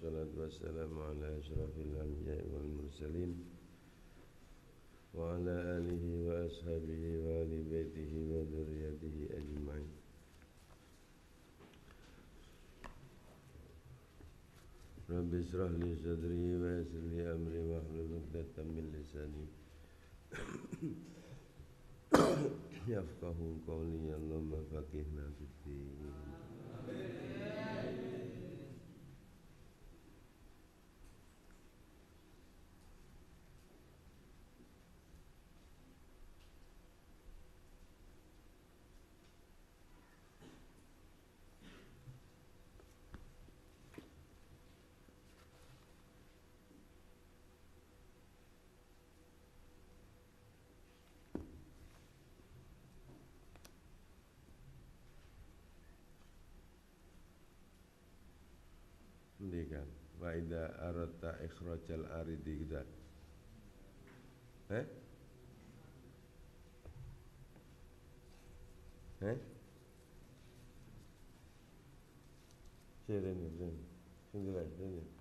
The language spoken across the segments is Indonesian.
والصلاة والسلام على أشرف الأنبياء والمرسلين وعلى آله وأصحابه وآل بيته وذريته أجمعين رب اشرح لي صدري ويسر لي أمري واحلل عقدة من لساني يفقه قولي اللهم فقهنا في الدين Ve idâ aratta ihraçel aridi gider. He? He? Şey demiyorum, demiyorum. Şimdi ver, demiyorum.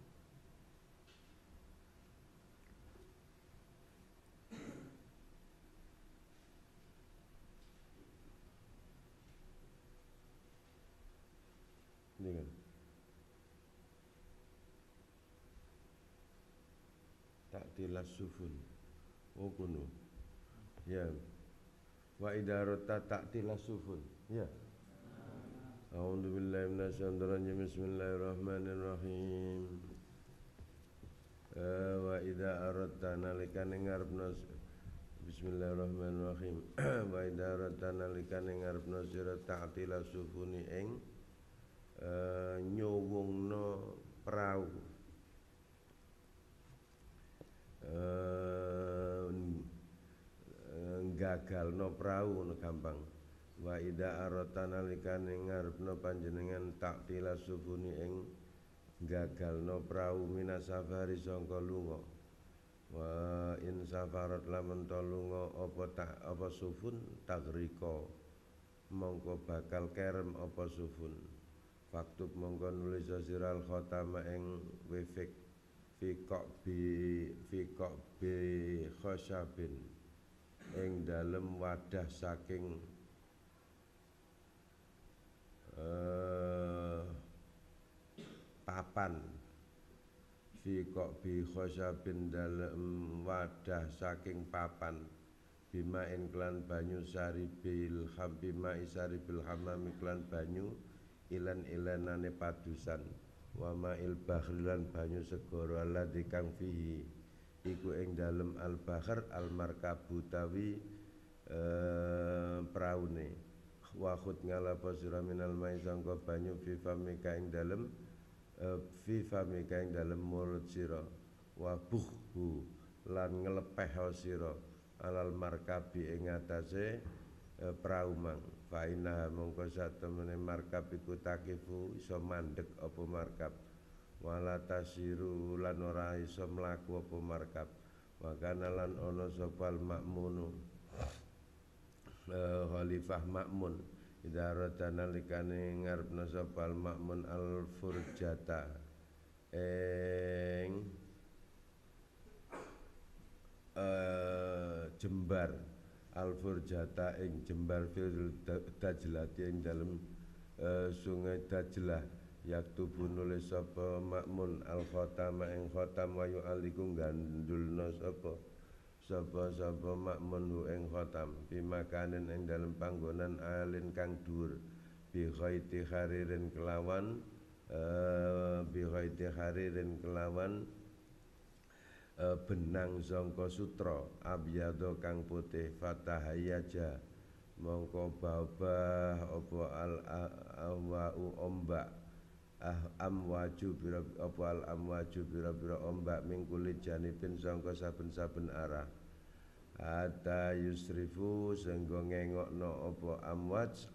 tilas oh, ya. sufun ya eh, wa idarota tak tilas sufun ya A'udzu billahi minasyaitonir rajim. Bismillahirrahmanirrahim. Wa idza aradta nalika ngarepna Bismillahirrahmanirrahim. Wa idza aradta nalika ngarepna sira ta'tila sufuni ing eh, nyowongno perahu. Eh, eh, gagal no prau no gampang wa ida arota nalika ngarep no panjenengan tak tila sufuni ing gagal no prau mina safari songko wa in safarat lamun to lungo opo tak opo sufun tak mongko bakal kerem opo sufun faktub mongko nulis sosiral khotama ing wefek fi qaqbi fi qaqbi ing dalem wadah saking uh, papan fi qaqbi khasabin dalem wadah saking papan bima klan banyu bil ham bima bil hamam iklan banyu ilan ilanane padusan wa ma'il bahri lan banyu segara alladzi fihi iku ing dalem al bahar al markabu tawi e, praune wa khut ngalapa al minal mai sangka banyu fi famika ing dalem e, eh, fi famika ing dalem mulut sira wa buhu lan ngelepeh sira alal markabi ing atase e, praumang Faina mongko satemene markab iku takifu iso mandek opo markab wala tasiru lan ora iso mlaku opo markab Wakana lan ono sopal makmunu eh, khalifah makmun idarata nalikane ngarepna sopal makmun al furjata eng uh, jembar alfurjata ing jembar fil dajlati ing dalem uh, sungai dajlah yaktubu nulis sapa makmun al khatama ing khatam wa yu'aliku gandulna sapa sapa sapa makmun hu ing khatam bimakanen ing dalem panggonan alin kang dhuwur bi khaiti haririn kelawan uh, bi khaiti haririn kelawan benang zangka sutra abyado kang putih fatahayaja mongko babah apa al awau ombak ah amwaju bira apa al amwaju bira bira ombak mingkuli janipin zangka saben saben arah Ata yusrifu sehingga ngengok no opo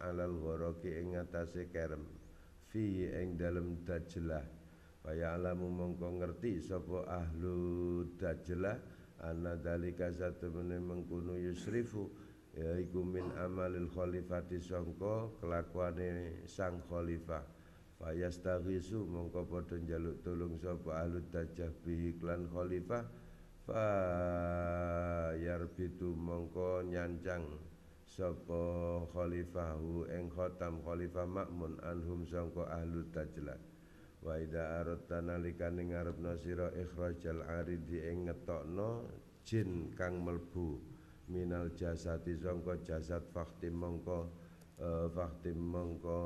alal goroki ingatasi kerem Fi ing dalem dajelah Faya alamu mongko ngerti sapa ahlu dajlah anna dalika satu mengkunu yusrifu ya min amalil khalifati songko kelakuane sang khalifah fayastaghisu mongko padha jaluk tolong sapa ahlu dajjal bihi khalifah fa yarbitu mongko nyancang sopo khalifahu ing khatam khalifah makmun anhum songko ahlu dajjal Wa ida aratta nalikane ngarepna sira ikhrajal aridi ing jin kang melbu minal jasati sangka jasad fakti mongko e, fakti mongko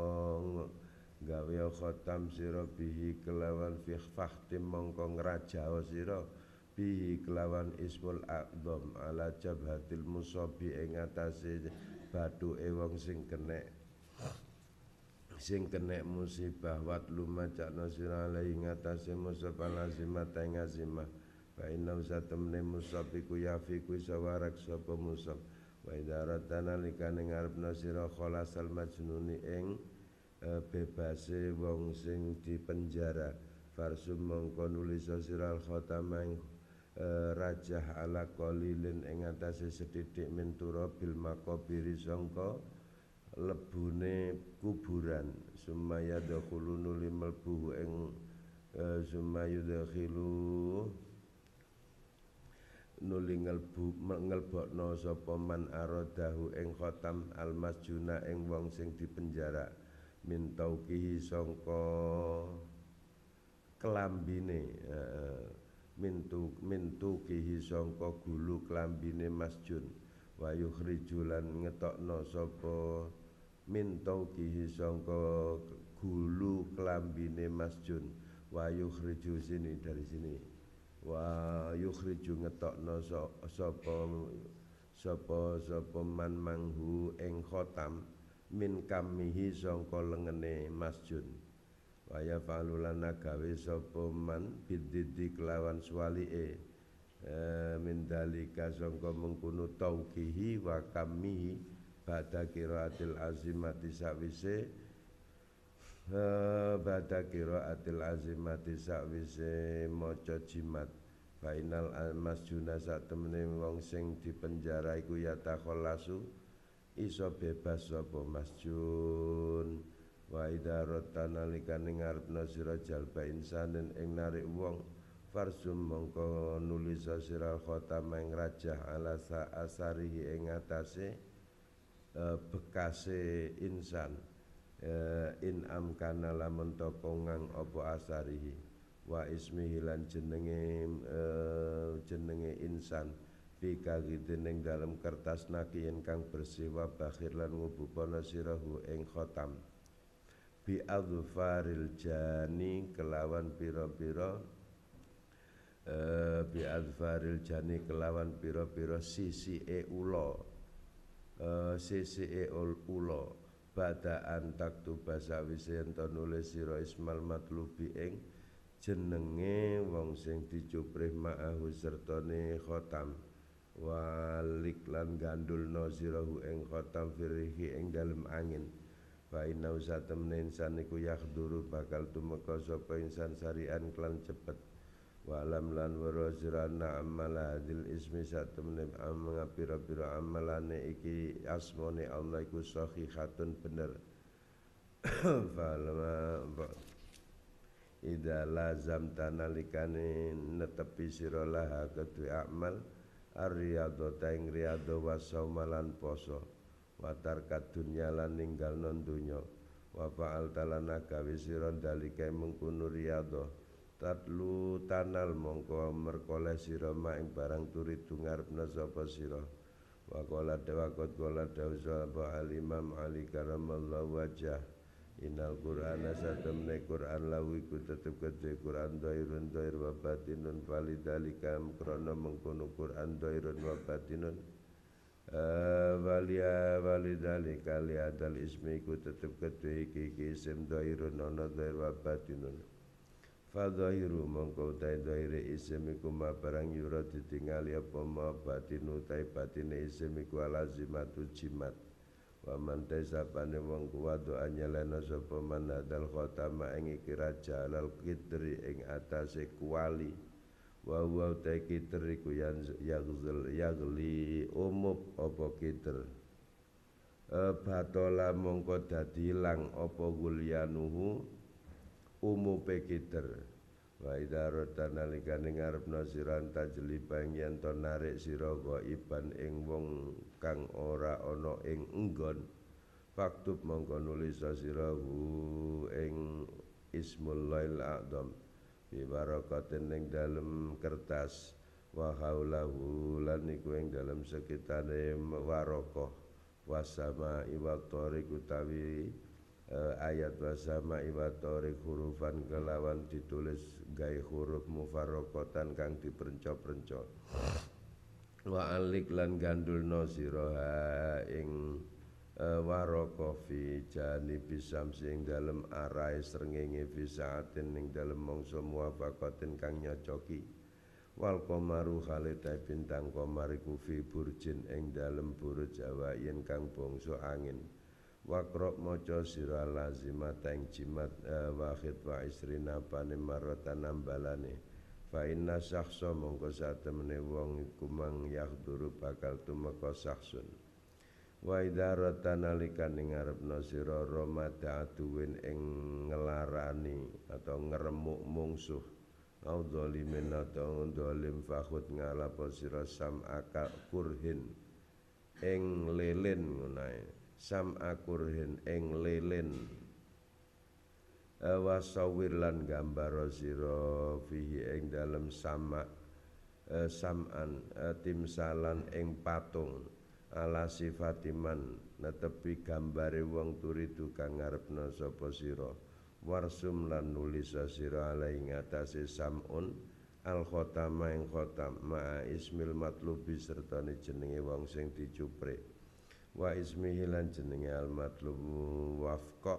gawe khatam sira bihi kelawan fi fakti mongko ngrajao sira bihi kelawan ismul akdom ala jabhatil musabi ing atase batu e wong sing kenek sing kena musibah wat lumajak nasira alai ngatasi musibah lazimah tengah zimah Fa inna usatam ni musab iku yafi ku sawarak sapa musab Wa idha ratana likane nasirah kholas kholasal majnuni ing e, bebasi wong sing penjara, farsum mongko nulis siral khatamang e, rajah ala kolilin ing atase sethithik min turabil maqabiri lebune kuburan sumaya dakhulunu limalbu ing e, sumaya dakhilu nuli ngelbu ngelbokno sapa man aradahu ing khatam almasjuna ing wong sing dipenjara min tauqihi sangka kelambine e, e, mintu mintu kihi sangka gulu kelambine masjun wayuh rijulan ngetokno sapa min tauqihi sangka gulu kelambine masjun wa yukhriju sini dari sini wa yukhriju ngetokno sapa sapa sapa man manghu ing khotam min kamihi sangka lengene masjun wa yafalulana gawe sapa man bididi kelawan swalike e, min dalika sangka mengkono tauqihi wa kamihi bada atil azimati sa'wisi bada atil azimati sa'wisi mojo jimat Bainal almas juna sa' temenin wong sing dipenjara iku yatakholasu iso bebas sapa masjun wa idza ratana likane ngarepna sira jalba insanen ing narik wong farsum mongko nulis sira khotam ing rajah ala asarihi ing atase Eh, bekase insan eh, in amkana lamun tokongang opo asarihi wa ismihi lan jenenge eh, jenenge insan fi kagidin ing dalam kertas nakiyen kang bersih wa bakhir lan ngubupana sirahu ing khotam bi adfaril jani kelawan pira-pira e, bi adfaril jani kelawan pira-pira sisi e ulo uh, eh, sisi e ulo bada antak tu basawise ento nulis sira ismal matlubi ing jenenge wong sing dicuprih ma'ahu sertane khotam walik lan gandulno sirahu ing khotam firihi ing dalem angin fa inna usatamne insan iku yakhduru bakal tumeka sapa insan sarian klan cepet walamlan lan warozran amal hadil ismi satu menim amengapira eh, pira amalane iki asmone Allah iku sahihatun bener falma Ida lazam tanalikane netepi sira laha kedue amal ar-riyadho taing riyadho wasaumalan poso watar dunya lan non donya wa fa'al talana gawe sira dalike tatlu tanal mongko merkoleh siro maing barang turi tungar sapa sira wa wakola dewa kot gola dewa al alimam ali karamallahu wajah qur'an asatam satamne Qur'an lawi ku tetep kedhe Qur'an doirun doir wabatinun batinun dalikam validali mengkono Qur'an dhairun wa batinun eh, walia kali adal ismi ku tetep iki isim doirun doir wabatinun Fadhairu mongko utai dhairi isim iku ma barang yura ditingali apa ma batin utai batin iku ala jimat ujimat Wa mantai sabani wong kuwadu anyalena sopa man hadal khotama ingi kiraja alal kitri ing atase kuali Wa huwa utai kitri yang yagzul yagli umup apa kitri e, Batola mongko dadi lang apa gulianuhu umupe kiter wa idza rotana likane ngarepna siran tajli bang yen to narik sira iban ing wong kang ora ana ing enggon faktub mongko nulis sira ing ismul lail a'dham bi barakatin ning dalem kertas wa haulahu lan iku ing dalem sekitane warokoh wasama iwa tariq utawi Eh, ayat wasama iwatori hurufan kelawan ditulis gai huruf mufarokotan kang diperenco-perenco wa alik lan gandul no ing uh, eh, warokofi jani bisam sing dalam arai serngenge bisaatin ing dalam mongso muafakotin kang nyocoki wal komaru khalitai bintang komariku fi burjin ing dalam burjawa yen kang bongso angin Wakrok maca sira lazimat ing jimat eh, wahid wa isrina pane maratan ambalane fa inna sakso mongko satemene wong iku yak yahduru bakal Waidarota syakhsun wa idarata nalika ning ngarepna sira ing ngelarani atau ngeremuk mungsuh au zalimin atau zalim fakhut ngalapa sira kurhin ing lilin ngono sam akurhin ing lilin wa sawir lan gambar sira fihi ing dalem sama eh, sam'an eh, timsalan ing patung ala sifatiman netepi gambare wong turitu kang ngarepna sapa sira warsum lan nulis sira ala ing atase sam'un al khotama ing khotam ma ismil matlubi serta jenenge wong sing dicuprik wa ismihi lan jenenge al matlub wafqa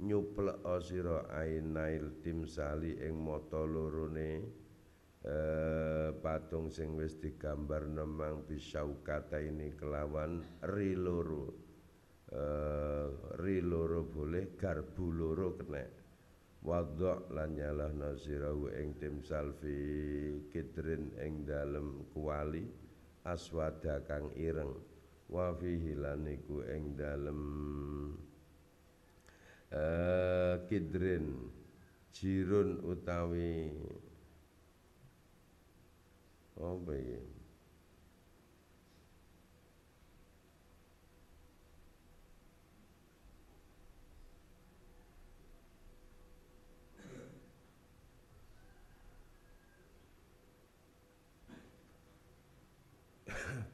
nyuple asira ainail timsali ing mata loro ne eh, patung sing wis digambar nemang bisaukata ini kelawan ri loro eh, ri loro boleh garbu loro kena wadok lanyalah nasirahu ing timsal fi kidrin ing dalem kuali aswada kang ireng wa fi hilaniku ing dalem eh, kidrin jirun utawi apa ya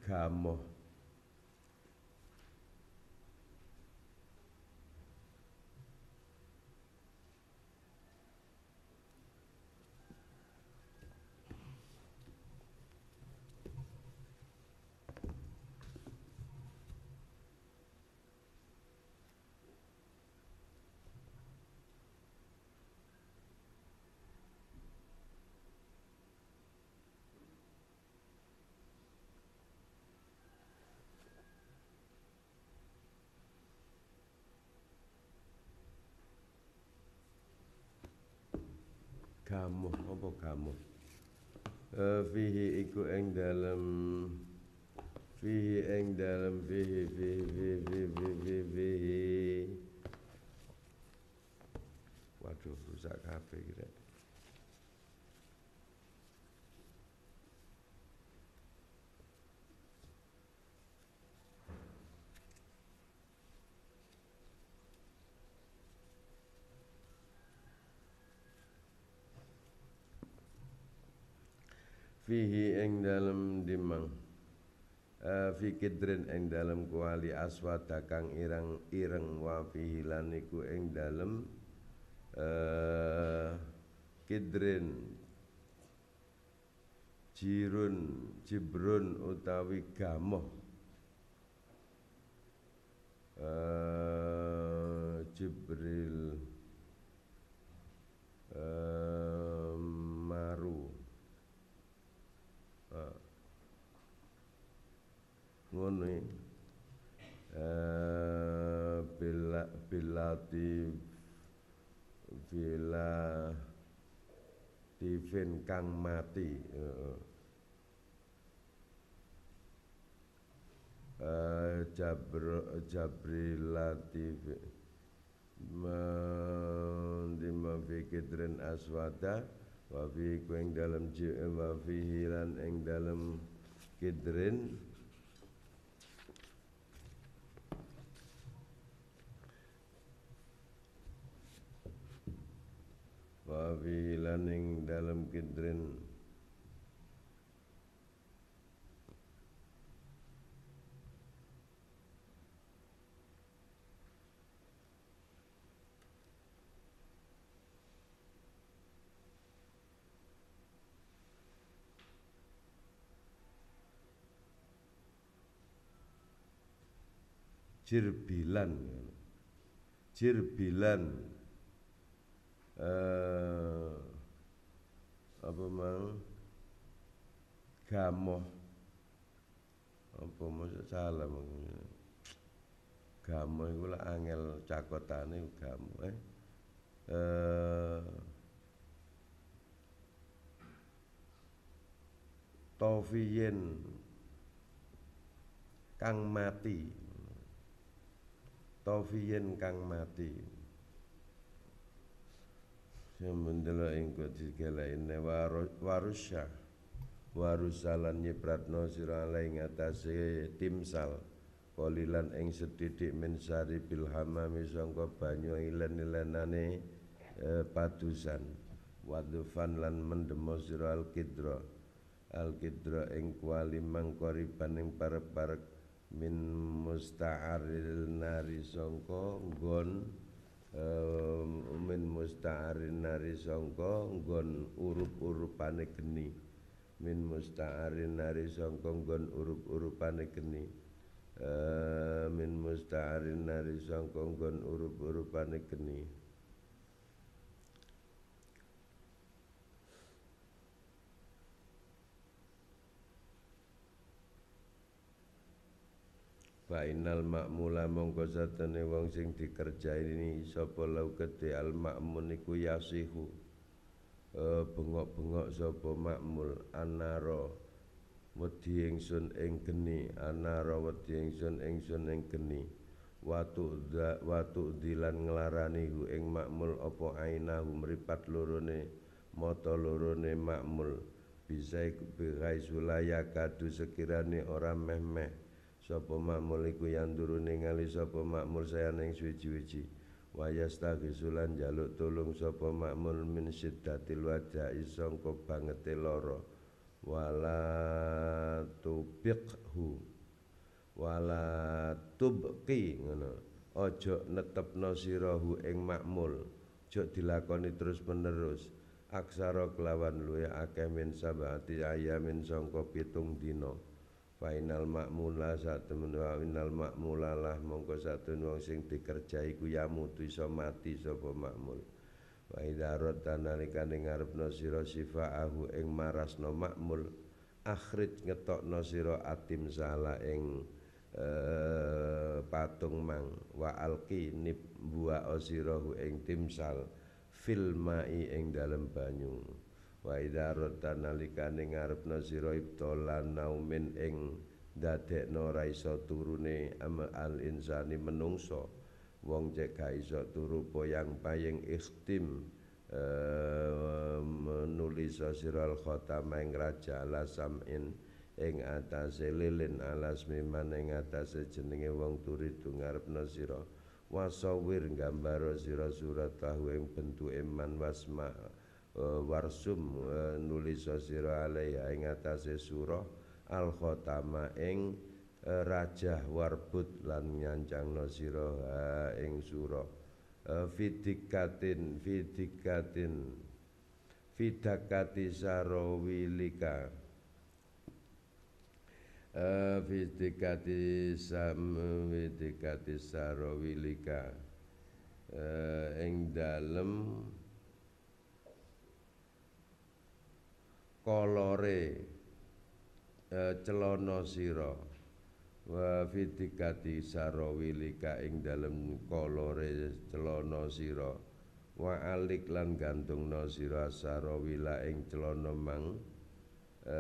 gamoh gamuh apa gamuh uh, fihi iku eng dalam fihi eng dalam fihi fihi fihi fihi fihi, waduh rusak kabeh kira fihi ing dalem dimang uh, fi kidrin ing dalam kuali aswada kang irang ireng wa fihi lan iku ing dalem uh, kidrin jirun jibrun utawi gamoh uh, jibril muni eh bila bilati bila kang mati eh, eh di jabrilatif mendima aswada wafi kuing dalam wa hilan eng dalam kidrin fi laning dalam kidrin jirbilan ya. jirbilan eh, apa mang gamoh apa maksud gamoh iku lah angel cakotane gamoh eh, eh Taufiyin kang mati Taufiyin kang mati Mendelo ing kudu gelaine warusya warusalan nyipratno sira ala ing atase timsal polilan ing sedidik min sari bil hamami sangka banyu ilen-ilenane eh, padusan wadufan lan mendemo sira al kidra al kidra ing kuali mangkoriban ing parek min musta'aril nari sangka Ehm, min musta'arin nari songko nggon urup-urupane geni min musta'arin nari songko nggon urup-urupane geni uh, min musta'arin nari songko nggon urup-urupane geni Bainal innal ma'mula monggo satene wong sing dikerjaini sapa lau gede al ma'mun niku yasihu uh, bengok-bengok sapa ma'mul anaro wedi ingsun ing geni anara wedi ingsun ingsun ing geni watu da, watu dilan nglarani hu ing ma'mul apa ainahu mripat lorone mata lorone ma'mul bisa iku bihai sulaya kadu sekirane ora meh sapa makmul iku yang turun ningali sapa makmur saya neng suci-suci wayasta gisulan jaluk tulung sapa makmul min siddatil wajah isong kebangeti loro wala tubikhu wala tubki ngono ojo netep nosirohu ing makmul jok dilakoni terus menerus aksara kelawan luya akeh min sabati ayamin songko pitung dino Fainal makmula satu menua inal makmula lah mongko satu nuang sing dikerjai ku ya tu iso mati sopo makmul. Wa idza radda nalikane ngarepno sira eng maras marasno makmul ngetok no siro atim zala eng eh, patung mang wa alki nip buwa sirahu eng timsal filmai eng dalam dalem wa idza rotta nalikane ngarepna sira ibtolan naumin ing dadekno ra iso turune ama al insani menungso wong cek ga iso turu boyang paying istim eh, menulis sirul khotama ing raja lasam in ing atase lilin alas miman ing atase jenenge wong turi du ngarepna sira wasawir gambar sira surat tahu ing bentuke man wasma uh, warsum uh, nulis sira alaiha ing atase surah al khotama ing uh, rajah warbut lan nyancang sira ing surah fidikatin fidikatin fidakati sarawilika fidikati sam fidikati sarawilika ing dalem kolore celono celana sira wa fitikati sarawilika ing dalem kolore celono sira wa alik lan gantungna sira sarawila ing celono mang e,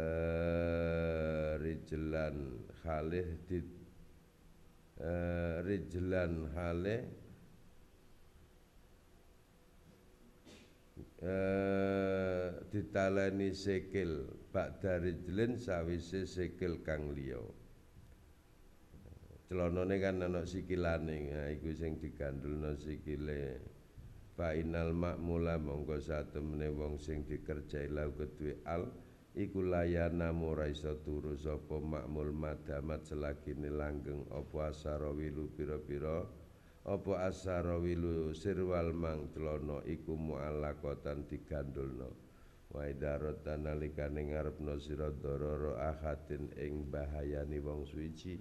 rijelan di e, rijelan Eh, ditaleni sikil bakdarijlin sawise sikil kang liya celanane kan ana sikilane ha iku sing digandulno sikile bainal makmula monggo satemene wong sing dikerjai lahu kedue al iku layana ora iso turu sapa makmul madamat selagi langgeng apa asarawi lu pira-pira opo asarawilu wilu sirwal mang tlono iku mu'alakotan digandulno wa idarot ngarepno sira dororo ahatin ing bahayani wong suci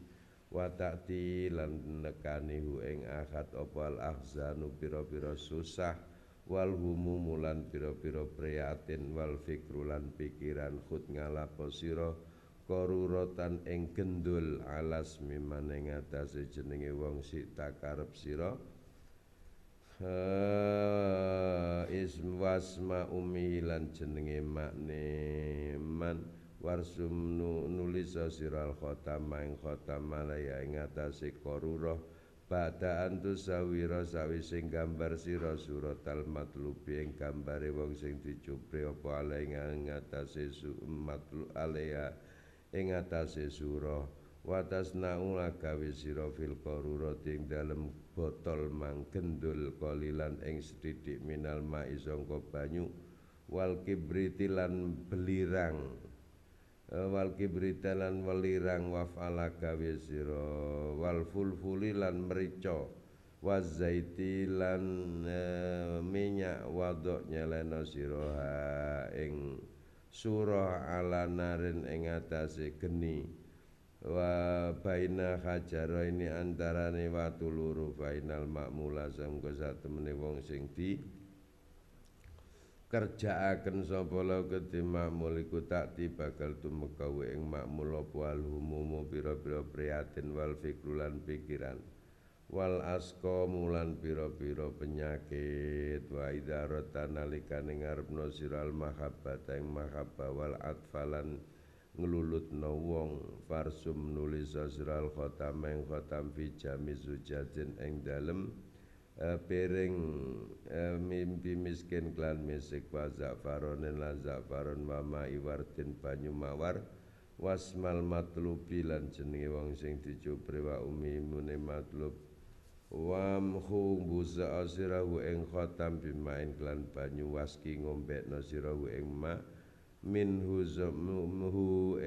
wa ta'ti lan nekani hu ing ahad opo al ahzanu pira-pira susah wal humumu lan pira-pira priatin wal fikru lan pikiran khut ngalapo sira qaruratan ing gendul alas mimane ngatasé jenenge wong sik takarep sira ism wasma umi lan jenenge makne man warsum nu, nulis siral khotama ing khotama ya ing ngatasé qarurah Bada antu sawira sawise gambar sira suratal matlubi ing gambare wong sing dicupri apa alai ngatasé matlu alaiha ing atase sura wa tasnaula gawe sira fil qarurati ing dalem botol manggendul kolilan ing sithik minal ma sangka banyu wal kibriti belirang eh, wal kibritalan lan welirang wafala gawe sira wal fulfuli lan merica wazaiti lan e, minyak wadok nyelena siroha ing Surah ala narin ing atase geni wa baina hajara ini antarane watu luru bainal makmula sangko satemene wong sing di kerjaaken sapa la kedhe makmul iku tak bakal tumekawe ing makmul apa alhumumu pira-pira priatin wal fikrulan pikiran wal asko mulan piro-piro penyakit wa idarota nalika ngarepno siral mahabbata ing mahabba wal atfalan no wong farsum nulis siral khotam ing khotam fi jami zujatin dalem uh, piring uh, mimpi miskin klan misik wa za'faronin lan za'faron mama iwartin banyu mawar wasmal matlubi lan jenenge wong sing dicupri wa umi matlub Wam hung buza azira hu eng main klan banyu waski ngombe no zira hu eng ma min huza mu min hu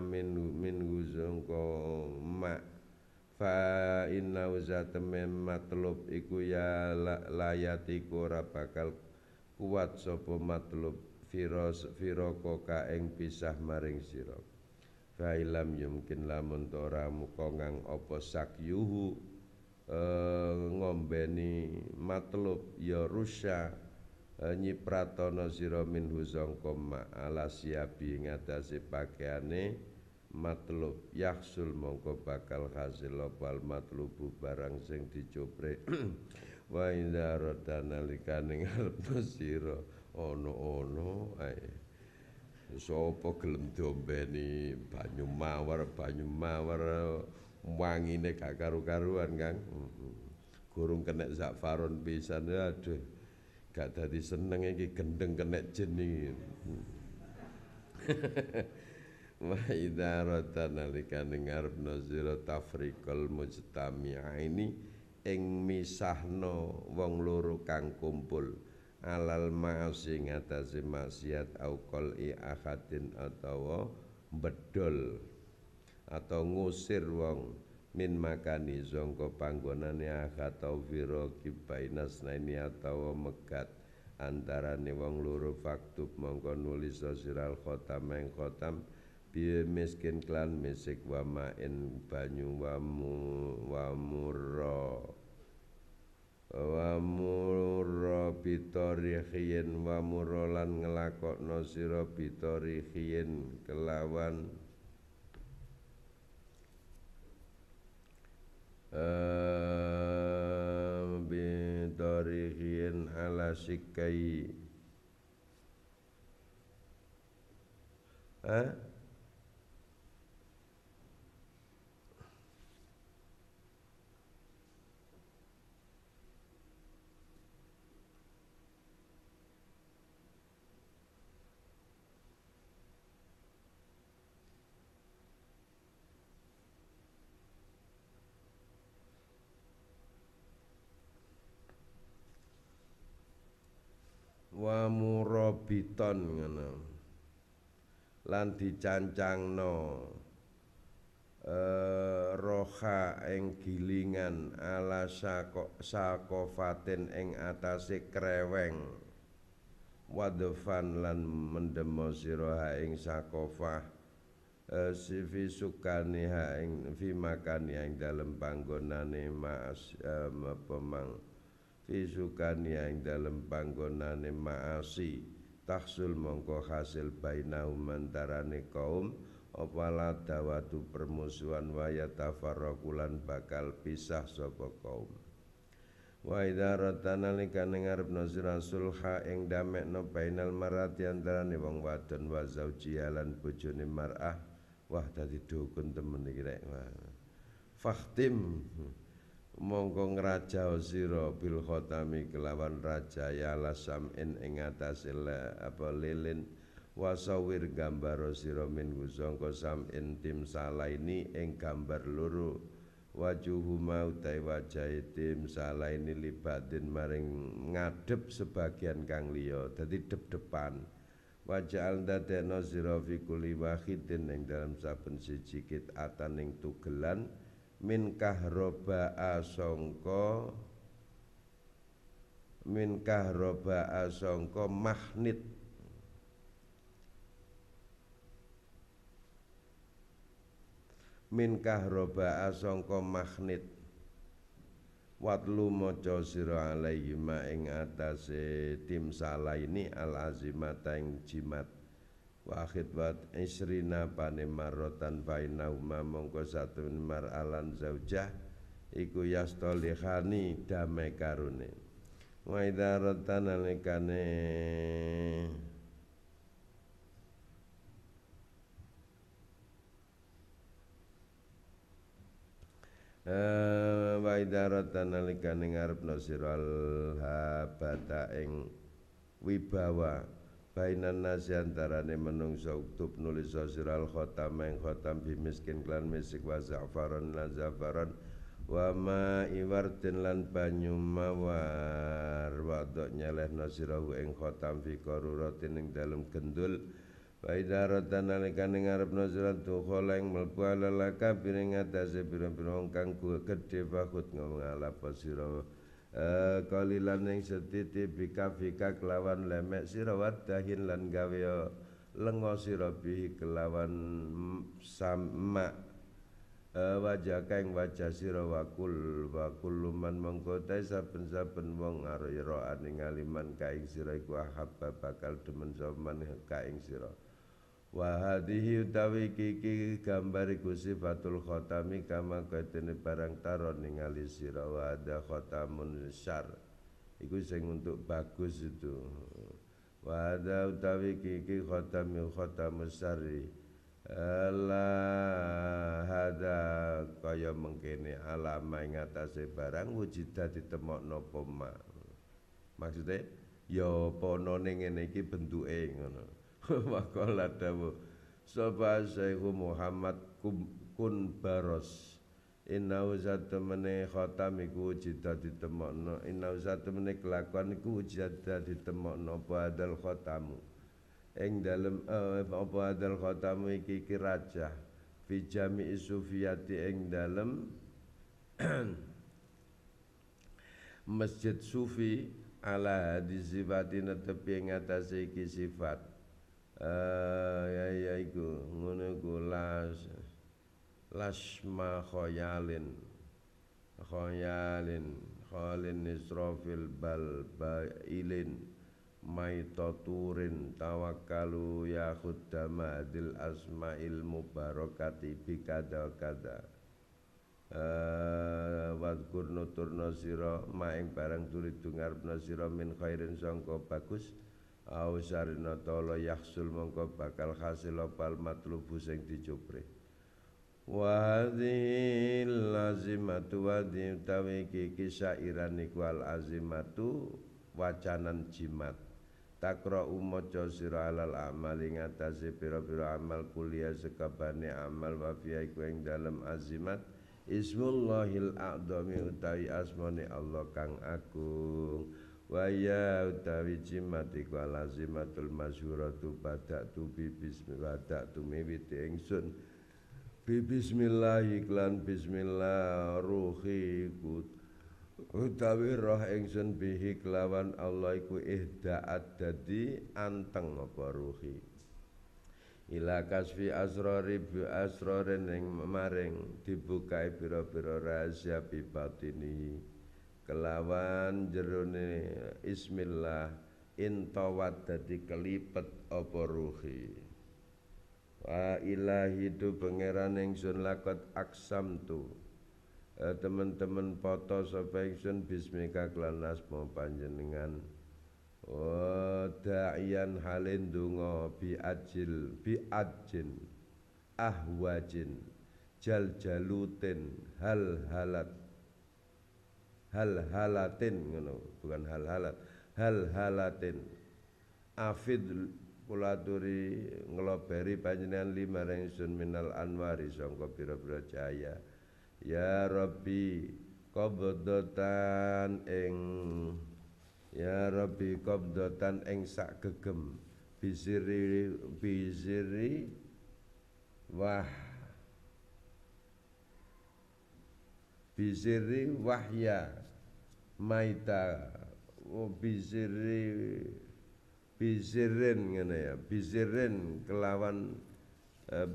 min ma fa inna uzata mem matlub iku ya layati ora bakal kuat sapa matlub firos firoko eng pisah maring sira fa ilam yumkin lamun tora mukongang opo sakyuhu yuhu Eh, ngombeni matlub ya rusya eh, nyipratana sira min huzangka ala siabi ngadase pakeane matlub yahsul mongko bakal hasil opal matlubu barang sing dicopre wa inda rodana likane ngarepe sira ono-ono ae sapa gelem diombeni banyu mawar banyu mawar wangine gak karu-karuan kang, gurung kena zafaron bisa, aduh gak tadi seneng iki gendeng kena jenin. iki wa idza rata nalika ngarep nazira tafriqal mujtami'aini ing misahno wong loro kang kumpul alal ma'asi ngatasi maksiat au qal'i ahadin atawa bedol atau ngusir wong min makani zongko panggonane atau firaqi bainas naini atau megat ni wong luru faktub mongko nulis siral khotam ing khotam bi miskin klan misik wa main banyu wa mu wa murra wa murra bitorikhin wa murra lan ngelakokno kelawan Eh, bidarihin ala sikai ha eh? wa murabitan ngono lan dicancangno eh roha ing gilingan ala sako, sakofatin eng atase kreweng wadfan lan mendemo siroha eng sakofah eh, si fi sukaniha ing fi dalem panggonane ma'as eh, pemang fisukani ing dalem panggonane maasi tahsul mongko hasil bainahum antarane kaum apa ladawatu permusuhan waya tafarraqulan bakal pisah sapa kaum Wa idza ratana likan ngarep nazira sulha ing damekno bainal marati antarane wong wadon wa zauji lan bojone mar'ah wah dadi dukun temen iki rek. Fakhtim. mongko ngraja sira bil khatami kelawan raja ya la sam'in ing ngatasé apa lilin wasawir gambar sira min guzangka sam'in tim salaini ing gambar loro wajuhu mau tai wajah tim salaini libatin maring ngadep sebagian kang liya dadi dep-depan wajah alda tekno sira fi kuli wahidin ing dalam saben siji kit ataning tugelan min kahroba asongko min kahroba asongko magnet min kahroba asongko magnet watlu maca sira alaihi ma ing atase ini al azimata ing jimat wa khidmat isrina pane marotan bainauma mongko Mar Alan zaujah iku yastolihani damai karune wa idza ratana lekane eh, wa idza ratana lekane ngarepno habata ing wibawa bainan nasi antarane menungsa uktub nulis sosiral khotam yang khotam bimiskin klan misik wa za'faron lan za'faron wa ma iwartin lan banyu mawar wadok nyaleh nasirahu ing khotam fi koruratin ing dalem gendul Baida rotan arab ing arep nasirat dukhola ing melbu ala laka biring atase bira-bira kang gedhe fakut ngomong ala pasirahu uh, eh, kalilan yang setiti bika fika kelawan lemek sirawat dahin lan gawe lengo sirobi kelawan sama uh, eh, wajah kang wajah siro wakul wakul luman mengkotai saben saben wong aro iro aning aliman kaing siro iku ahab bakal demen saben kaing siro wa hadhihi utawi gambar iku sifatul khatami kama kaitene barang taron ningali sira wa ada khatamun syar iku sing untuk bagus itu wa ada utawi kiki khatami khatamu syari la hada kaya mengkene alama ing barang wujida ditemokno apa maksude ya apa ngene iki bentuke ngono Wakola dawu Soba Syekhu Muhammad kun baros Inau zatu mene khotam iku jida ditemokno Inau zatu mene kelakuan iku jida ditemokno Apa adal khotamu Ing dalem eh, apa adal khotamu iki raja Fi jami'i sufiyati ing dalam. Masjid sufi ala hadis sifatina tepi atas iki sifat ya eh, ya iku ngono lasma khoyalin khoyalin khalin nisrofil bal ba'ilin maitoturin tawakkalu ya khuddamadil asma'il mubarakati bikada kada eh, wadkur nuturno siro maing barang turi dungar nuturno min khairin songko bagus au sarina tala yahsul mongko bakal hasil opal matlubu sing dicupre wa hadhihi lazimatu wa utawi iki kisairan iku al azimatu wacanan jimat takra umaca sira alal amal ing atase pira-pira amal kuliah sekabane amal wa fi iku ing dalem azimat ismullahil a'dami utawi asmani Allah kang agung Waya utawi jimat iku lazimatul masyuratu badak tu bi bismillah badak tu miwiti ingsun bi bismillah iklan bismillah ruhi ku utawi roh ingsun bihi kelawan Allah iku ihda'at dadi anteng apa ruhi ila kasfi asrori bi asrorin ing maring dibukai pira-pira rahasia bi batinihi kelawan jerone ismillah intawat dadi kelipet apa ruhi wa ilahi tu pangeran ingsun lakot aksam tu eh, teman-teman foto sapa ingsun bismika klan asma panjenengan wa oh, da'iyan halin dungo bi ajil bi ajin ahwajin jal jalutin hal halat hal halatin ngono bukan hal halat hal halatin afid kula aturi ngloberi panjenengan ring sun minal anwari sangka pira-pira cahaya ya rabbi qabdatan ing ya rabbi qabdatan ing sak gegem bisiri bisiri wah Bisiri wahya maita oh, bizirri bizirin ngene ya bizirin kelawan uh,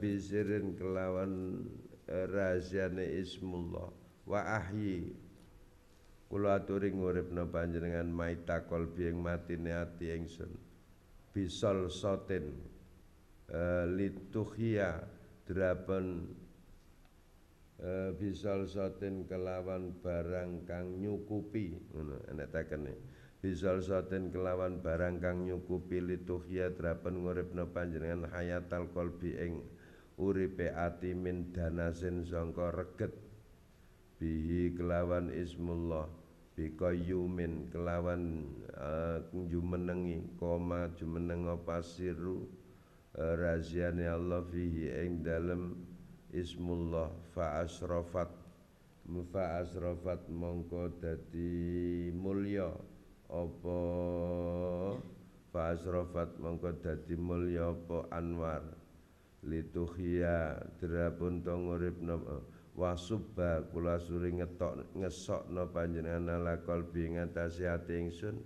kelawan uh, raziane ismullah wa ahyi kula aturi nguripna panjenengan maita qalbi ing matine ati ingsun bisol soten eh, uh, drapan draben Eh, bisal satin kelawan barang kang nyukupi ngono enek tekene bisal satin kelawan barang kang nyukupi lituhya drapen nguripna panjenengan hayat al qalbi ing uripe ati min danasin sangka reget bihi kelawan ismullah Bika kelawan eh, jumenengi koma jumeneng apa siru eh, Allah fihi ing dalem ismullah fa asrafat mongko dadi mulya apa fa mongko dadi mulya apa anwar lituhia, derapun to nguripna eh, wasubba kula suri ngetok ngesokno panjenengan ala qalbi ngatasi ati ingsun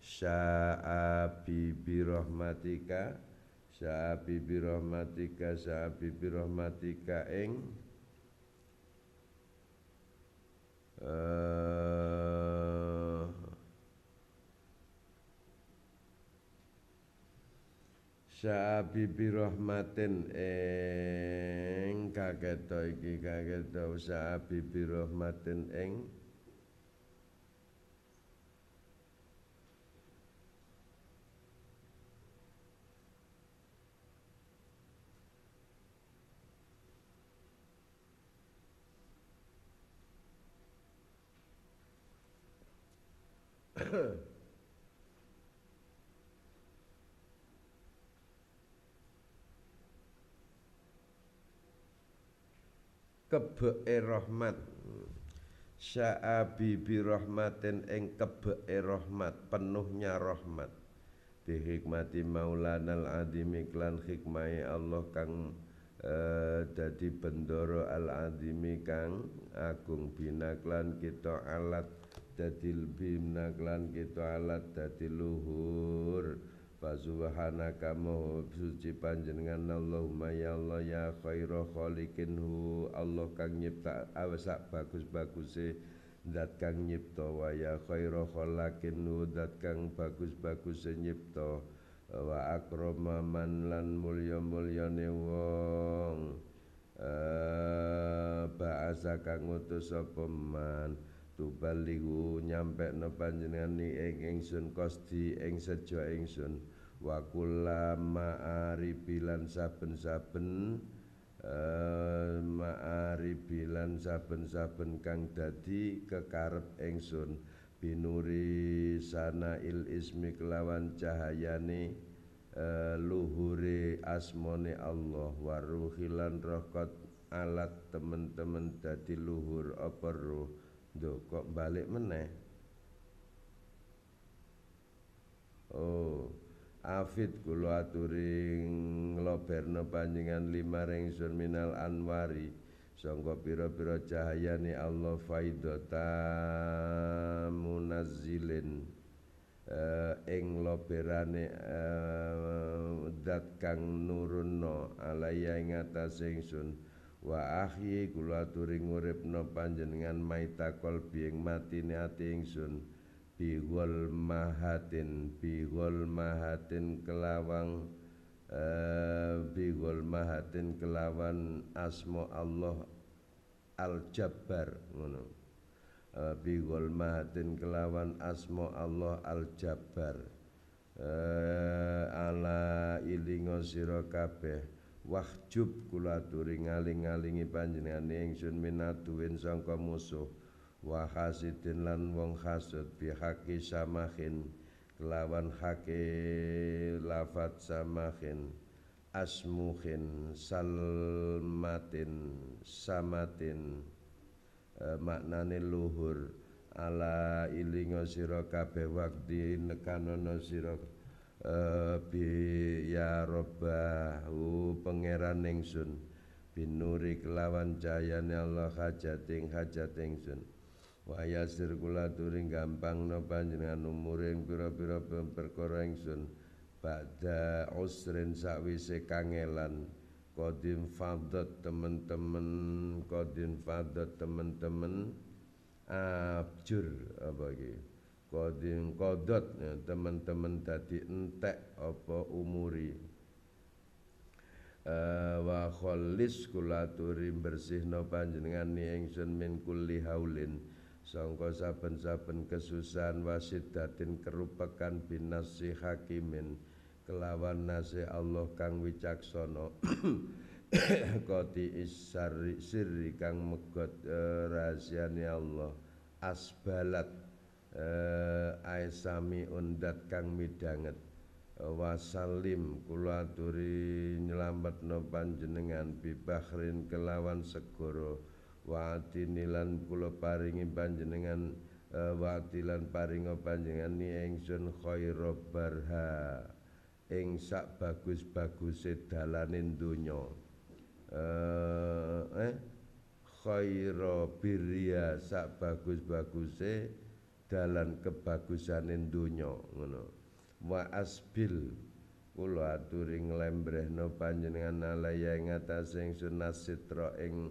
sya'a bi rahmatika Sa'abi birahmatika sa'abi birahmatika ing uh, eh, Sa'abi birahmatin ing kageto iki kageto sa'abi birahmatin ing eng... kebe'e rahmat Sya'abi bi rahmatin ing kebe'e rahmat penuhnya rahmat bi hikmati Al adimi klan hikmai Allah kang jadi eh, bendoro al Adimi kang agung binaklan kita alat dadil bimna klan kita alat dadil luhur Fasubhanaka maha suci panjenengan Allahumma ya Allah ya khairu khaliqin hu Allah kang nyipta awasak bagus-baguse dat kang nyipta wa ya khairu khalakin hu Dat kang bagus-baguse nyipta wa akroma man lan mulya-mulyane wong eh uh, ba'asa kang utus apa man tubalighu nyampe no panjenengan ni ing ingsun kosti ing sejo ingsun wa kullama aribilan saben-saben uh, eh, ma'aribilan saben-saben kang dadi kekarep ingsun binuri il ismi kelawan cahayane Uh, luhure asmone Allah waruhilan rohkot alat temen-temen dadi luhur apa ruh Duh, kok balik meneh? Oh, afid kula aturing ngloberna lima ring surminal anwari sangka piro pira cahayane Allah faidota munazzilin eng eh, lo loberane uh, eh, dat kang nurunno alaya ing atase ingsun wa akhi kula aturi nguripna panjenengan maita mati ing matine ati ingsun bihol mahatin bihul mahatin kelawang uh, mahatin kelawan asma Allah al jabbar ngono uh, mahatin kelawan asma Allah al jabbar uh, eh, ala ilingo sira kabeh wahjub kula aturi ngaling-alingi panjenengane ingsun minatuwin sangka musuh wa hasidin lan wong hasud bihaqi samahin kelawan hake lafat samahin asmuhin salmatin samatin e, maknane luhur ala ilinga sira kabeh wakti nekanana sira Uh, bi ya robbahu pangeran ingsun binuri kelawan jayane Allah hajating hajat sun wa yasir kula turing gampang no panjenengan umuring pira-pira perkara ingsun badha usrin sakwise kangelan kodin fadot temen-temen kodin fadot temen-temen abjur apa Kodin kodot ya, teman-teman tadi entek apa umuri uh, wa khollis kulaturi bersihno panjenengan ni ingsun min kulli haulin sangka saben-saben kesusahan wasid datin kerupakan binasi hakimin kelawan nasi Allah kang wicaksono koti isari sirri kang megot uh, rahasiane Allah asbalat Eh, aisami undat kang midanget eh, wasalim kula aturi nyelametno panjenengan bibakhrin kelawan segoro watini lan kula paringi panjenengan eh, watilan paringa panjenengan ni ingsun khairu barha ing sak bagus-baguse dalane donya eh khairu birya sak bagus-baguse bagus dalan kebagusane donya ngono wa asbil kula aturi nglembrehna panjenengan alaya ing atasing sunnah eh, sitra ing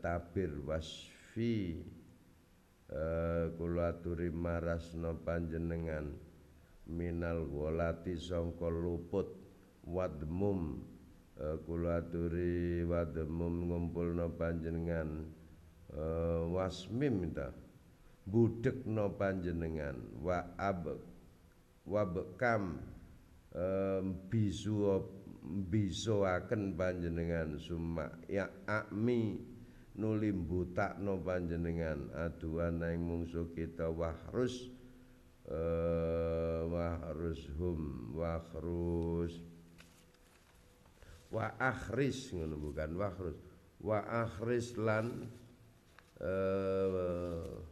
tabir wasfi uh, kula aturi marasna panjenengan minal walati sangka luput wadmum uh, kula aturi wadmum ngumpulna panjenengan wasmim ta no panjenengan wa ab wa bekam um, bisu akan panjenengan summa ya akmi nuli no panjenengan aduan ing mungsu kita wahrus uh, hum wahrus wa akhris ngono bukan wahrus wa akhris lan uh,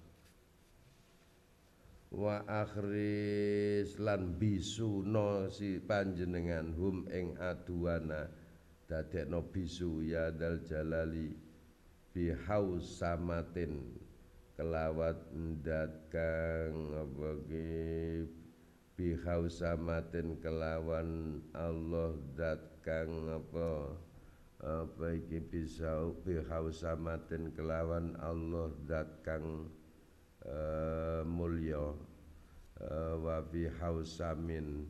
wa akhris lan bisuno si panjenengan hum ing aduana dadekno bisu ya dal jalali bihaus samatin kelawat ndat kang bagi bihaus samatin kelawan Allah dat kang apa apa iki bisa bihaus samatin kelawan Allah dat kang Mulyo eh, mulya eh, wa fi hausamin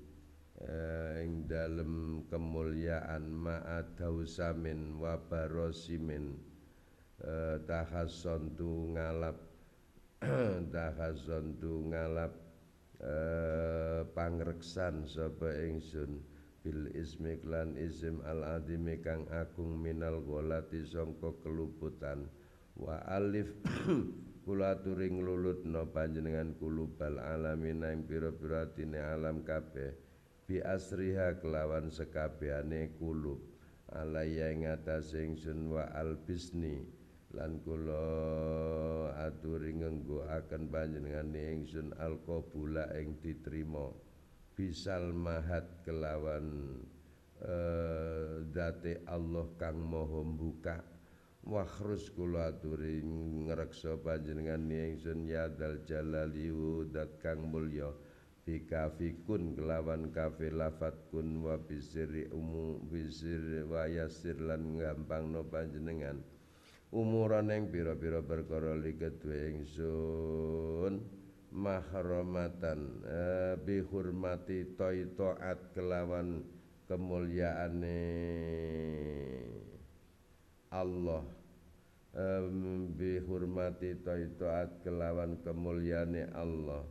eh, ing dalem kemuliaan ma'at hausamin wa barosimin ngalap tahassantu ngalap pangreksan sapa ingsun bil ismi klan isim al adimi kang agung minal golati songko keluputan wa alif Kula aturi nglulutna panjenengan kulubal alamin ing pira-pira atine alam kabeh bi asriha kelawan sekabehane kulub alaya ing atase ingsun wa albisni lan kula aturi ngenggoaken panjenengan ingsun alqabula ing ditrima bisal mahat kelawan eh, date Allah kang mohom buka wakhrus kula aturi ngreksa panjenengan ingsun ya dal jalali dat kang mulya fikun kelawan kafir lafat kun wa bisiri umu bisir wa yasir lan gampangno panjenengan umuran yang pira-pira perkara li kedue ingsun mahramatan eh, bihurmati toat kelawan kemuliaane Allah um, bihurmati taat kelawan kemuliaane Allah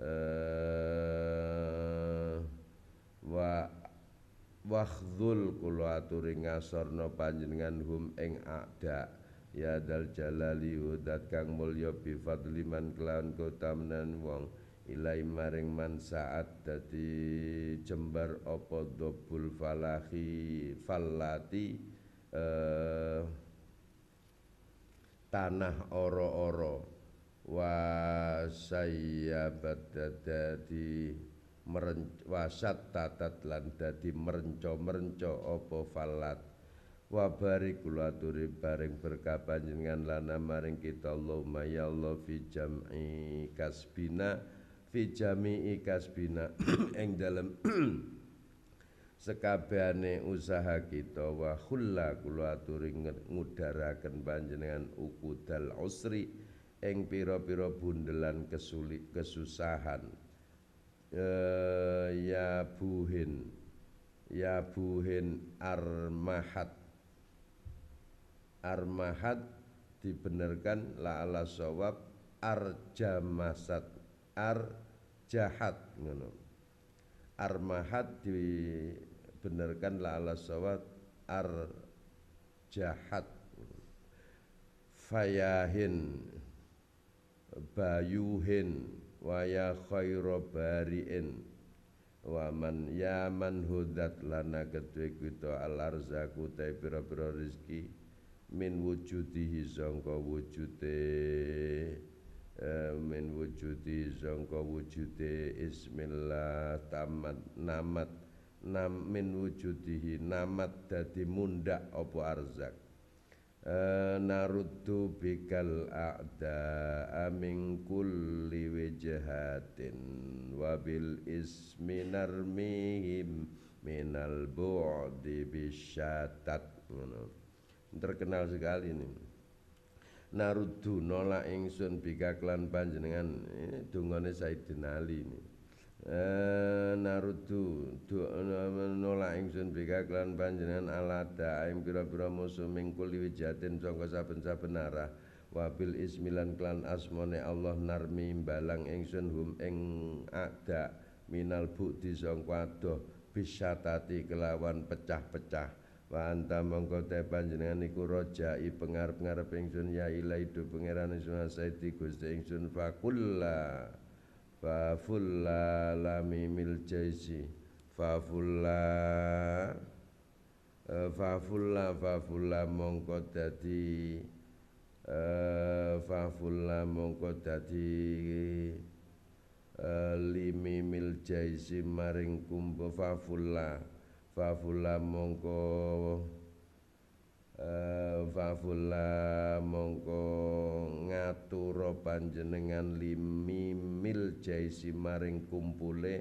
uh, wa wakhdhul kula ringasorno panjenengan hum ing akda ya dal jalali hudat kang mulya bi fadliman kelawan kutamnan wong ilai maring man saat dadi jembar apa dobul falahi fallati eh uh, tanah oro-oro wa sayyabat dadi merenc wasat tatat lan dadi merenco-merenco opo falat wabari kulaturi baring berkah lana maring kita Allahumma ya Allah fi jam'i kasbina fi jami'i kasbina ing dalem sekabehane usaha kita wa khulla kula aturi ngudharaken panjenengan ukudal usri ing pira-pira bundelan kesulit kesusahan e, eh, ya buhin ya buhin armahat armahat dibenarkan la ala sawab arjamasat arjahat ngono armahat di benarkanlah ala sawat ar jahat fayahin bayuhin waya khairu bariin waman yaman hudat lana kedue kita al arzaku ta pira-pira rezeki min wujudihi sangka wujude e, min wujudi sangka wujude ismillah tamat namat nam min wujudihi namat dadi munda opo arzak e, naruddu bikal a'da amin kulli wijahatin wabil ismi narmihim minal bu'di bisyatat terkenal sekali ini naruddu nolak ingsun bikaklan panjenengan ini eh, dungane Sayyidina Ali ini Eh, narudu doa menolak ingsun bika klan panjenengan alada aim pira-pira musuh mingkul liwi jatin congka saben-saben arah wabil ismilan klan asmone Allah narmi mbalang ingsun hum ing ada minal bukti songko adoh bisa kelawan pecah-pecah wa anta mongko te panjenengan iku roja i pengar ingsun ya ila du pengeran ingsun asaiti gusti ingsun fakullah Fafulla lami mil jaisi Fafulla eh, Fafulla fafulla mongko dadi eh, Fafulla mongko dadi eh, Limi jaisi maring kumbu Fafulla Fafulla mongko Fafula eh, mongko ngaturo panjenengan limi mil jaisi maring kumpule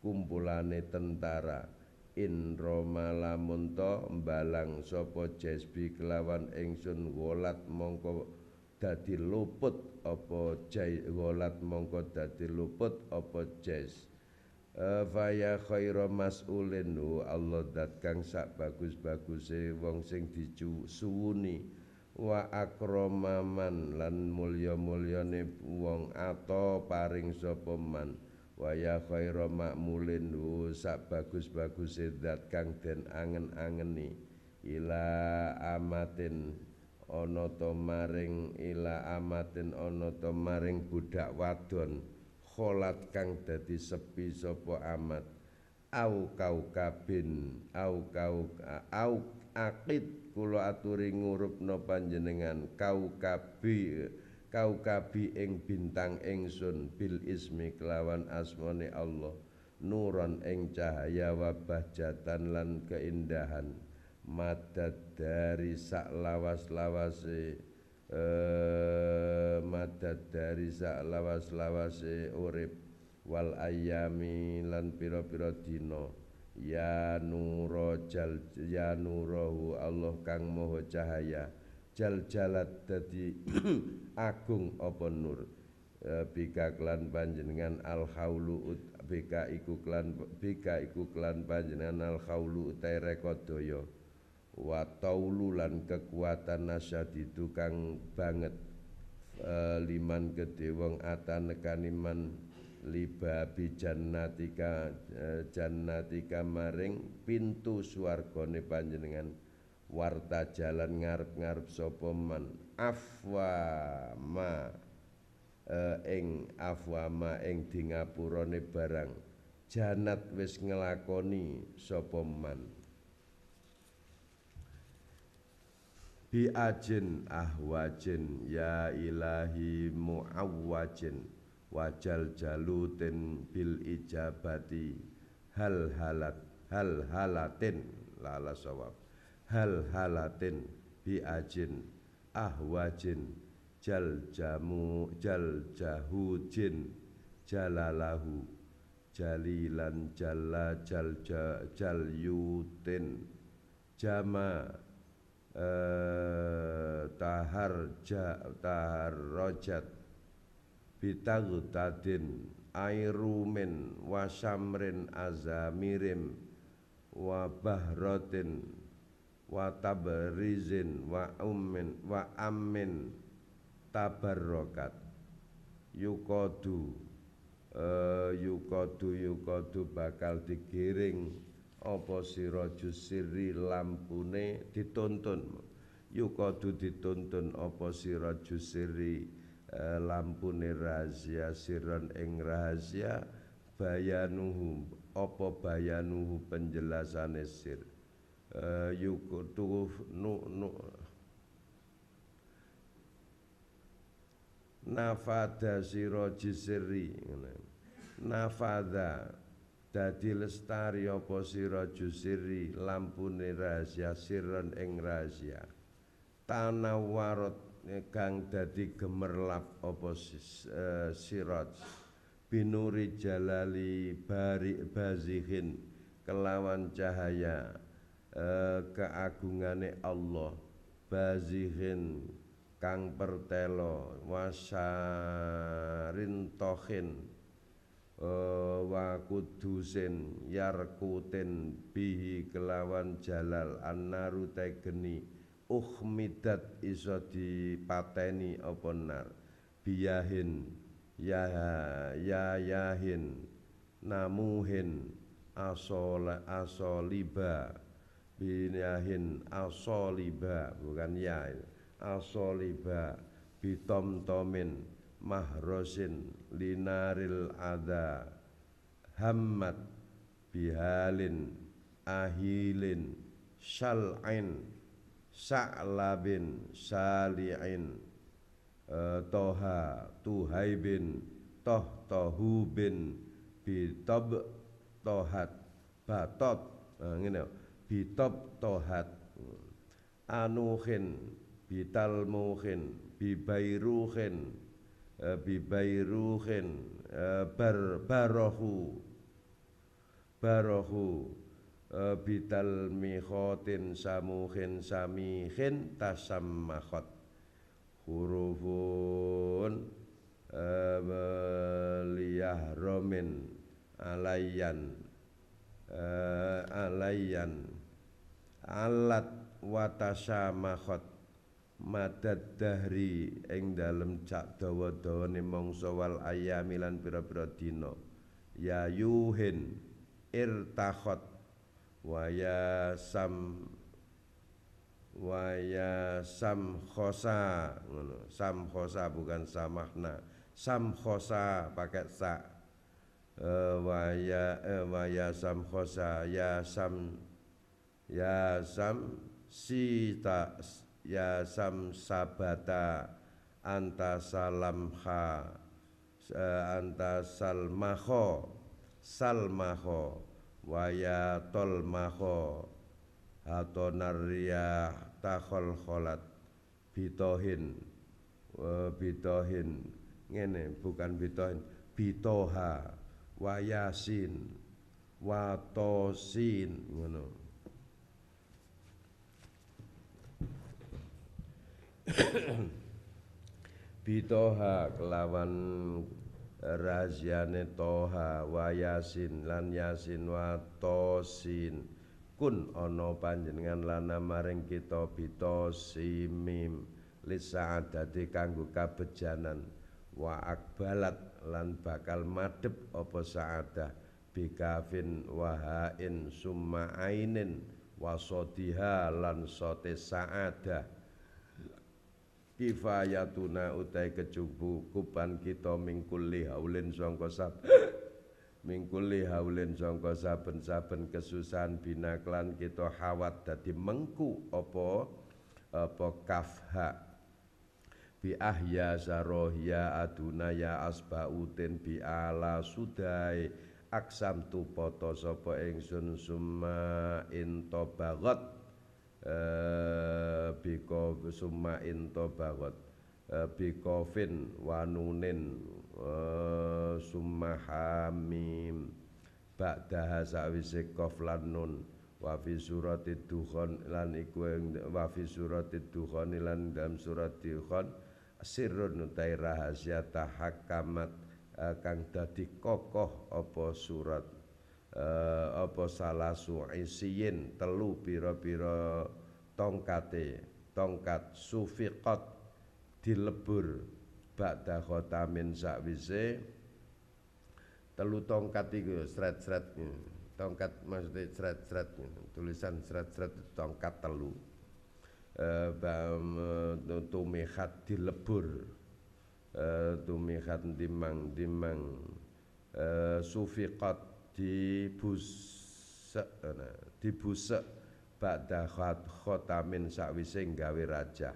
kumpulane tentara in roma lamun mbalang sopo jesbi kelawan ingsun wolat mongko dadi luput opo jai wolat mongko dadi luput opo jesbi faya khaira mas'ulin oh Allah dat kang sak bagus-baguse wong sing suuni wa akromaman lan mulya-mulyane wong ato paring sapa man waya khaira makmulin oh sak bagus-baguse dat kang den angen-angeni ila amatin ana to maring ila amatin ana to maring budak wadon kholat kang dadi sepi sapa amat au kau kabin au kau au akid kula aturi ngurupno panjenengan kau kabi kau kabi ing bintang ingsun bil ismi kelawan asmane Allah nuron ing cahaya wabah jatan lan keindahan madad dari sak lawas-lawase Eh, madad dari sak lawas-lawase urip wal ayami lan piro piro dino ya nuro jal ya nurahu Allah kang moho cahaya jal jalat dadi agung opo nur e, bika klan panjenengan al haulu bika iku klan bika iku klan panjenengan al haulu utai rekodaya wa taululan kekuatan itu kan banget e, liman gede wong atanekani liba libabi jannatika e, jannatika maring pintu swargane panjenengan warta jalan ngarep-ngarep sapa man afwa ma e, ing afwa ma ing dingapurane barang janat wis ngelakoni sapa man bi ajin ahwajin ya ilahi muawwajin wajal jalutin bil ijabati hal halat hal halatin lala sawab hal halatin bi ajin ahwajin jal jamu jal jahujin jalalahu jalilan jalla jal yutin jama Taharja, eh, Taharrojat, ja, tahar rojat bitagutadin airumin wasamrin azamirim wa bahratin wa tabrizin wa ummin wa ammin tabarrokat yukodu uh, eh, yukodu yukodu bakal digiring apa sira sirri lampune dituntun yukadu dituntun apa sira sirri eh, lampune rahasia sirron ing rahasia bayanuhu apa bayanuhu penjelasane sir eh, yukadu nu, nu nafada sira jisri nafada dadi lestari apa sira jusiri lampune rahasia sirron ing rahasia tanawarot kang dadi gemerlap apa uh, eh, sirat binuri jalali bari bazihin kelawan cahaya eh, keagungane Allah bazihin kang pertelo wasarin tohin Eh, wa kudusin yarkutin bihi kelawan jalal annaru tegeni ukhmidat iso dipateni apa nar biyahin ya ya yahin namuhin asola asoliba biyahin asoliba bukan ya asoliba tomin mahrosin linaril adha hammat bihalin ahilin syal'in sa'labin sali'in uh, toha tuhaibin toh tohubin bitob tohat batot uh, ngene bitob tohat anuhin bitalmuhin bibairuhin Eh, bibairuhin eh, bar barohu barohu eh, bital mikhotin samuhin samihin tasammakhot hurufun liyah romin alayan alayan alat watasammakhot madad dahri ing dalem cak dawa-dawane mangsa wal ayami lan pira-pira dina ya yuhin irtakhot takhot waya sam waya sam khosa ngono sam khosa bukan samahna sam khosa pakai sa waya e, waya ya uh, ya sam khosa ya sam ya sam sita ya samsabata anta salamha eh, anta salmaho salmaho waya tolmaho hatonarriyah takhol kholat bitohin eh, bitohin ngene bukan bitohin bitoha wayasin watosin bitoha kelawan raziane toha wayasin lan yasin wa tosin kun ono panjenengan lana maring kita bitosimim lisaadati kanggu kabejanan wa akbalat lan bakal madep opo saadah bikafin wahain summa ainin wasodiha lan sote saadah kifayatuna utai kecukupan kita mingkuli haulin songko sab mingkuli haulin songko saben-saben kesusahan binaklan kita hawat dadi mengku opo opo kafha bi ahya zarohya aduna ya utin bi ala sudai aksam tu poto sopo ingsun summa intobagot Eh, biko summa into bagot eh, bikofin wanunin eh, summa hamim ba'daha sawise kof lan nun wa fi surati dukhon lan iku wa fi surati dukhon lan dalam surat dukhon sirrun utai rahasia tahakamat kang dadi kokoh apa surat Eh, apa salah suisiyin telu piro-piro tongkate tongkat sufiqat dilebur ba'da khotamin sakwise telu tongkat iku sret-sret tongkat maksudnya sret-sret tulisan sret-sret tongkat telu eh uh, tumihat dilebur eh uh, tumihat dimang dimang eh uh, sufiqat dibusek eh, dibusek ba'da khotamin sakwise gawe raja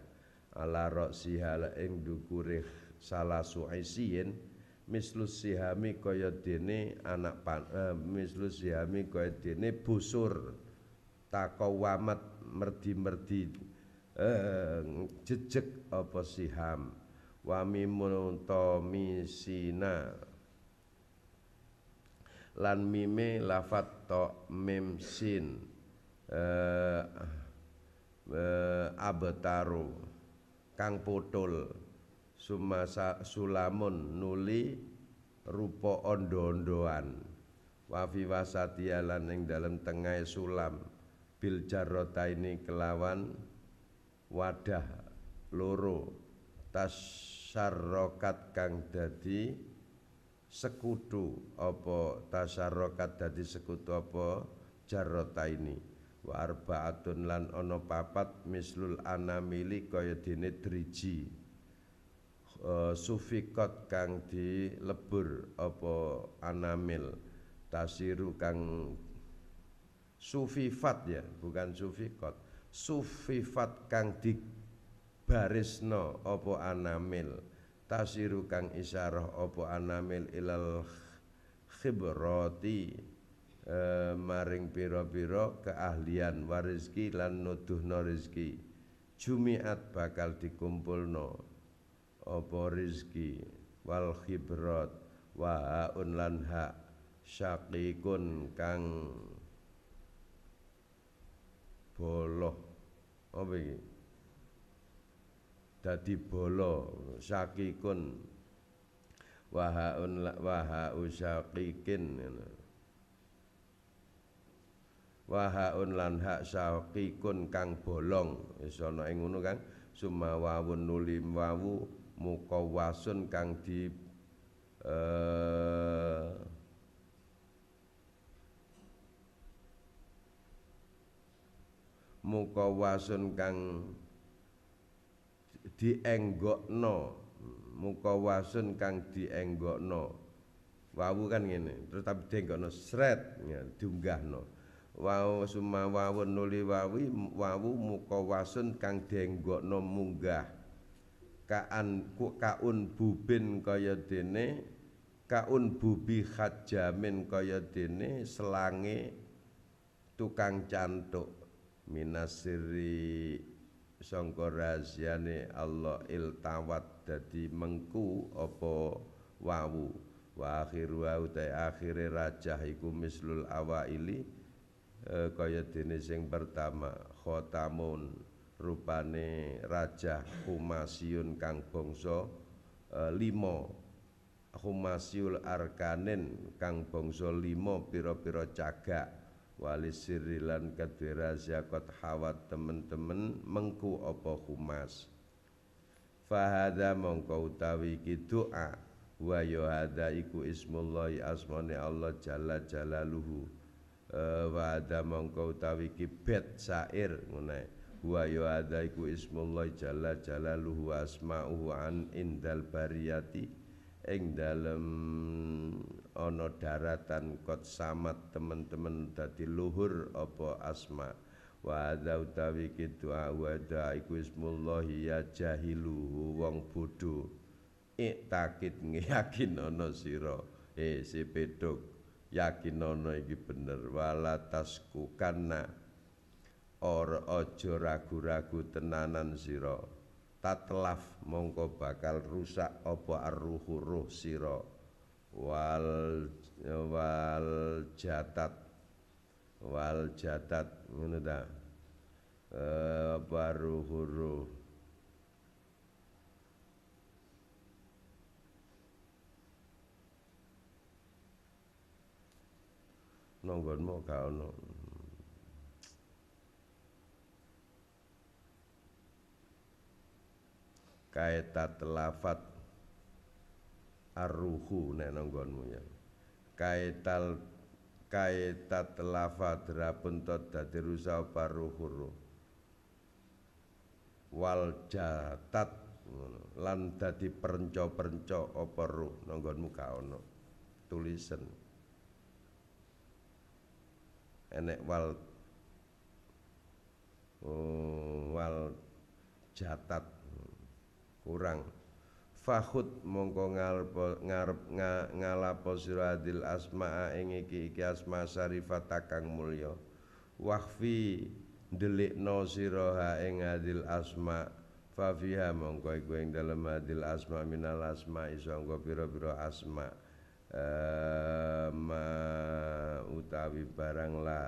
ala roksiha ing dukure salasu isiyin mislus sihami kaya dene anak pan eh, mislus sihami kaya dene busur takowamat merdi-merdi eh, jejeg apa siham wami munto misina lan mime lafat to mim sin eh, eh, abetaru kang putul sumasa sulamun nuli rupa ondo-ondoan wafi wasatialan ing dalem tengah sulam bil jarota ini kelawan wadah loro tasarrokat kang dadi sekutu apa tasarokat dadi sekutu apa jarota ini wa arbaatun lan ono papat mislul anamili kaya dene driji e, sufikot kang di opo apa anamil tasiru kang sufifat ya bukan sufikot sufifat kang di opo apa anamil tasiru kang isyarah opo anamil ilal khibrati e, eh, maring piro piro keahlian warizki lan nuduh no rizki jumiat bakal dikumpul no opo rizki wal khibrat wa haun lan ha syakikun kang boloh apa ini? dadi bala syakikun wahaun waha usaqikin wahaun lan hak sakikun kang bolong wis ana ing ngono Kang sumawawun nulim wawu mukawasun kang di uh, eh, mukawasun kang dienggokno muka wasun kang dienggokno wawu kan ngene terus tapi dienggokno sret ya diunggahno wau suma wawun nuli wawi wawu muka wasun kang dienggokno munggah kaan ku kaun bubin kaya dene kaun bubi khajamin kaya dene selange tukang cantuk minasiri sangka rahasiane Allah iltawat dadi mengku apa wawu wa akhir wa uta akhire rajah iku mislul awaili e, kaya dene sing pertama khotamun rupane rajah humasiun kang bangsa e, lima humasiul arkanin kang bangsa limo pira-pira cagak walis sirilan kadwe rahasia kot hawat temen-temen mengku opo humas fahada mongko utawi iki doa wa yo ya hada iku ismullahi asmane Allah jala jalaluhu uh, wa hada mongko utawi iki bet syair ngene wa ya iku ismullah jala jalaluhu asmauhu an indal bariyati ing dalem ana daratan kot samat teman-teman dadi luhur apa asma wa hadza utawi kitu wa da iku ismullahi ya jahilu wong bodho Ik ngeyakin ana sira eh si bedok yakin ana iki bener wala tasku kana or aja ragu-ragu tenanan sira tatlaf mongko bakal rusak apa arruhu ruh sira wal wal jatat wal jatat ngono ta e, eh, baru huruf mau gak ono kaitat lafat arruhu nek nanggonmu ya kaital kaitat lafa derapun tot dadi rusa apa wal jatat lan dadi perenco-perenco apa ruh nanggonmu ono tulisan enek wal oh, wal jatat kurang Fakhud mongko ngarep ngarep ngalapo sira adil asmaa ing iki iki asma syarifata kang mulya. Wahfi delikno sira ha ing adil asma fafiha fiha mongko iku ing dalem adil asma minal asma iso anggo pira-pira asma. Eh, ma utawi barang la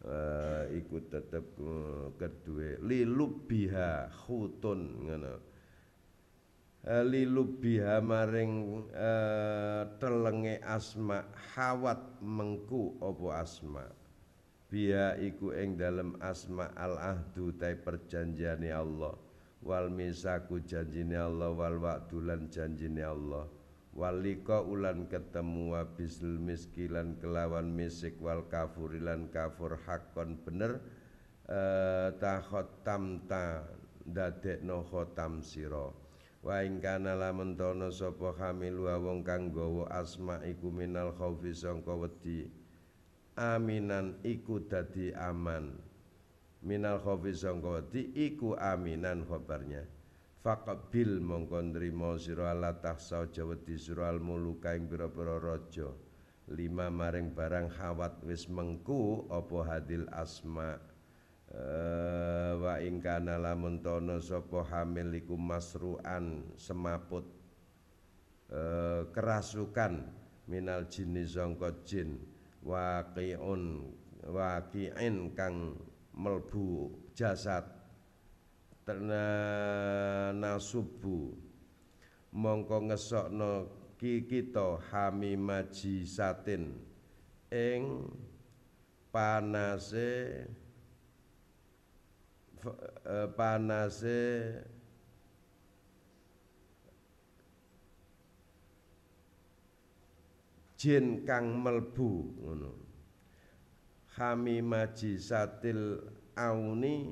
uh, iku tetep uh, kedue lilubiha khutun ngono lilubiha maring eh, telenge asma hawat mengku opo asma biha iku ing dalem asma al ahdu tai perjanjiane Allah wal misaku janjine Allah wal wa'dulan janjine Allah wal ulan ketemu wa miskilan kelawan misik wal kafurilan kafur hakon bener eh, ta khotam ta dadekno khotam siro wa ing kana lamun tono sapa hamilu wong kang gawa asma iku minal khaufi sangka wedi aminan iku dadi aman minal khaufi sangka wedi iku aminan khabarnya faqabil mongko nrimo sira la tahsa aja wedi sira al muluka ing pira-pira raja lima maring barang khawat wis mengku apa hadil asma' Eh, wa ingkana lamun tono sapa hamil iku masruan semaput uh, kerasukan minal jinni sangka jin waqiun waqiin kang melbu jasad terna nasubu mongko ngesokno ki kita hamimaji satin ing panase E, panase jin kang melbu ngono khami majisatil auni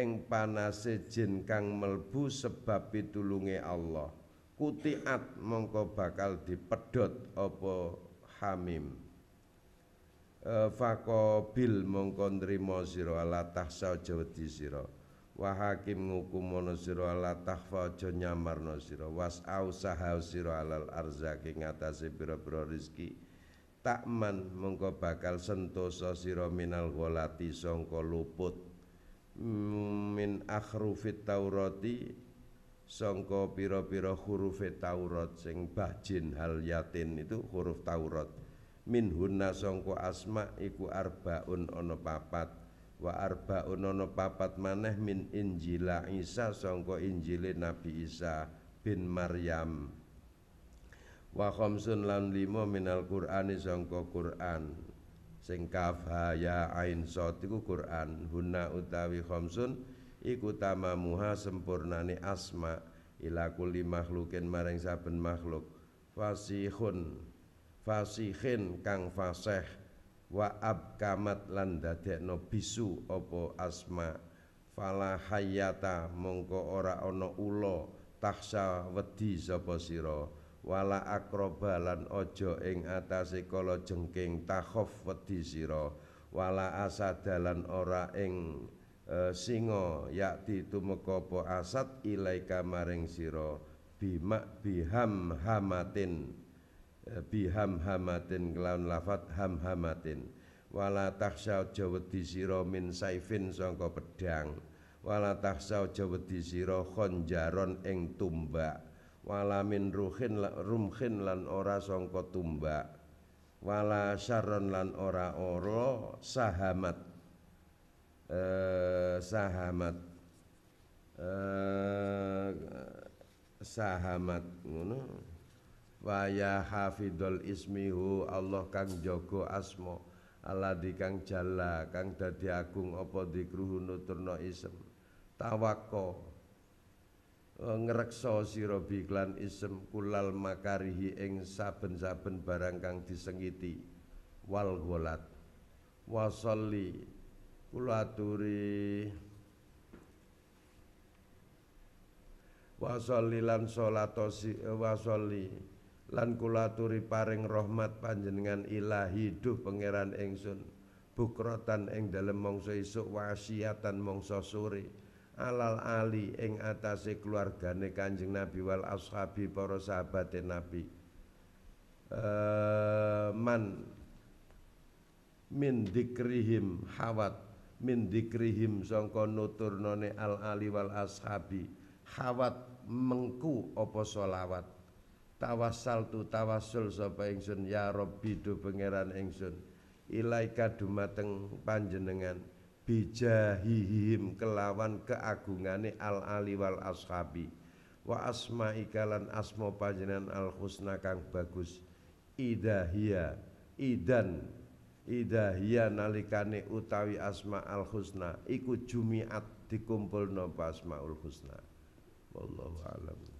ing panase jin kang melbu sebab pitulunge Allah kutiat mongko bakal dipedot opo hamim Eh, faqabil mongko nrimo sira la tahsa aja wedi sira wa hakim ngukumono sira la tahfa aja nyamarno sira was ausaha sira alal arzaki ngatasi pira-pira rezeki takman mongko bakal sentosa sira minal gholati sangka luput mm, min akhrufit taurati sangka pira-pira huruf Taurat sing bajin hal yatin itu huruf Taurat min hunna songko asma iku arbaun ono papat wa arbaun ono papat maneh min injila Isa songko injile Nabi Isa bin Maryam wa khamsun lan min al qur'ani songko qur'an sing kaf ya ain sot iku qur'an hunna utawi khamsun iku tamamuha sempurnane asma ila kulli makhlukin maring saben makhluk fasihun fasihin kang fasih wa abkamat lan dadekno bisu apa asma fala hayata mongko ora ono ulo taksa wedi sapa sira wala akroba lan aja ing atase kala jengking takhaf wedi sira wala asadalan ora ing e, singa yakti tumeka apa asad ilaika maring sira bimak biham hamatin biham hamatin kelawan lafat ham hamatin wala takhsya aja wedi sira min saifin sangka pedang wala takhsya aja wedi sira khonjaron ing tumbak wala min ruhin rumhin lan ora sangka tumbak wala syarron lan ora ora sahamat eh sahamat eh sahamat ngono ya hafidul ismihu Allah kang jaga asmo alladzi kang jala kang dadi agung apa dikruhu nuturno isem tawakko eh, ngerekso sira biklan isem kulal makarihi ing saben-saben barang kang disengiti wal golat wasolli kulaturi aturi wasolli lan salatosi eh, wasolli lan kula paring rahmat panjenengan ilahi duh pangeran ingsun bukrotan ing dalem mangsa isuk wasiatan mangsa sore alal ali ing atase keluargane Kanjeng Nabi wal ashabi para sahabat Nabi uh, man min dikrihim hawat min dikrihim sangka nuturnone al ali wal ashabi hawat mengku apa tawasal tu tawasul sapa ingsun ya Rabbi do pangeran ingsun ilaika dumateng panjenengan bijahihim kelawan keagungane al ali wal ashabi wa asma ikalan asma panjenengan al husna kang bagus idahia idan idahia nalikane utawi asma al husna iku jumiat dikumpulno asmaul husna wallahu alam